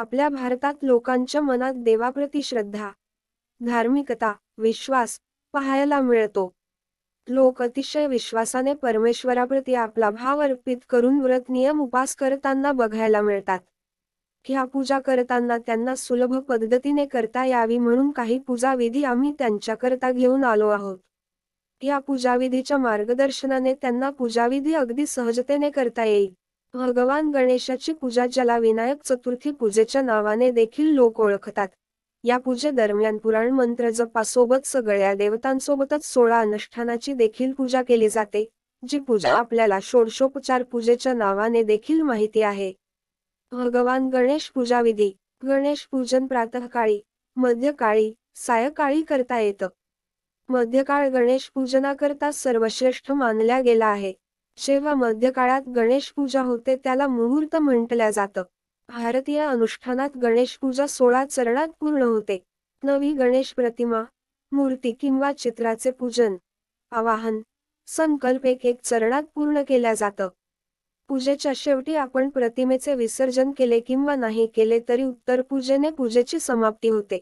आपल्या भारतात लोकांच्या मनात देवाप्रती श्रद्धा धार्मिकता विश्वास पाहायला मिळतो लोक अतिशय विश्वासाने परमेश्वराप्रती आपला भाव अर्पित करून व्रत नियम उपास करताना बघायला मिळतात ह्या पूजा करताना त्यांना सुलभ पद्धतीने करता यावी म्हणून काही पूजा विधी आम्ही त्यांच्याकरता घेऊन आलो आहोत या पूजाविधीच्या मार्गदर्शनाने त्यांना पूजाविधी अगदी सहजतेने करता येईल भगवान गणेशाची पूजा ज्याला विनायक चतुर्थी पूजेच्या नावाने देखील लोक ओळखतात या पूजेदरम्यान पुराण मंत्र जपासोबत सगळ्या देवतांसोबतच सोळा अनुष्ठानाची देखील पूजा केली जाते जी पूजा आपल्याला षोडशोपचार पूजेच्या नावाने देखील माहिती आहे भगवान गणेश पूजा विधी गणेश पूजन प्रातःकाळी मध्यकाळी सायकाळी करता येतं मध्यकाळ गणेश पूजना करता सर्वश्रेष्ठ मानला गेला आहे जेव्हा मध्यकाळात गणेश पूजा होते त्याला मुहूर्त म्हटल्या जातं भारतीय अनुष्ठानात गणेश पूजा सोळा चरणात पूर्ण होते नवी गणेश प्रतिमा मूर्ती किंवा चित्राचे पूजन आवाहन संकल्प एक एक चरणात पूर्ण केल्या जातं पूजेच्या शेवटी आपण प्रतिमेचे विसर्जन केले किंवा नाही केले तरी उत्तर पूजेने पूजेची समाप्ती होते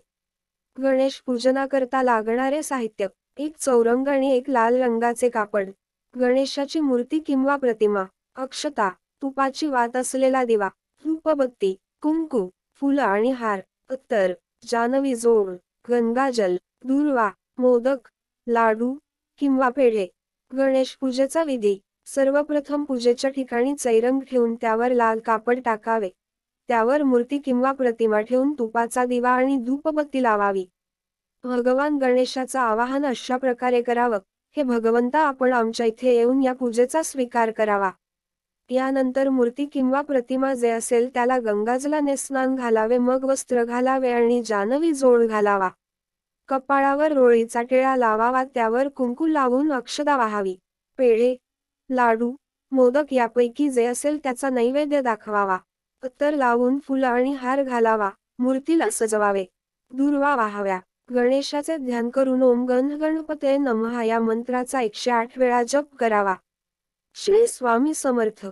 गणेश करता लागणारे साहित्य एक चौरंग आणि एक लाल रंगाचे कापड गणेशाची मूर्ती किंवा प्रतिमा अक्षता तुपाची वात असलेला दिवा रूपबत्ती कुंकू फुलं आणि हार अत्तर जानवी जोड गंगाजल दुर्वा मोदक लाडू किंवा पेढे गणेश पूजेचा विधी सर्वप्रथम पूजेच्या ठिकाणी चैरंग ठेवून त्यावर लाल कापड टाकावे त्यावर मूर्ती किंवा प्रतिमा ठेवून तुपाचा दिवा आणि धूपबत्ती लावावी भगवान गणेशाचं आवाहन अशा प्रकारे करावं हे भगवंता आपण आमच्या इथे येऊन या पूजेचा स्वीकार करावा यानंतर मूर्ती किंवा प्रतिमा जे असेल त्याला गंगाजलाने स्नान घालावे मग वस्त्र घालावे आणि जानवी जोड घालावा कपाळावर रोळीचा टिळा लावावा त्यावर कुंकू लावून अक्षदा वाहावी पेढे लाडू मोदक यापैकी जे असेल त्याचा नैवेद्य दाखवावा अत्तर लावून फुलं आणि हार घालावा मूर्तीला सजवावे दुर्वा वाहाव्या गणेशाचे ध्यान करून ओम गण गणपते नमहा या मंत्राचा एकशे आठ वेळा जप करावा श्री स्वामी समर्थ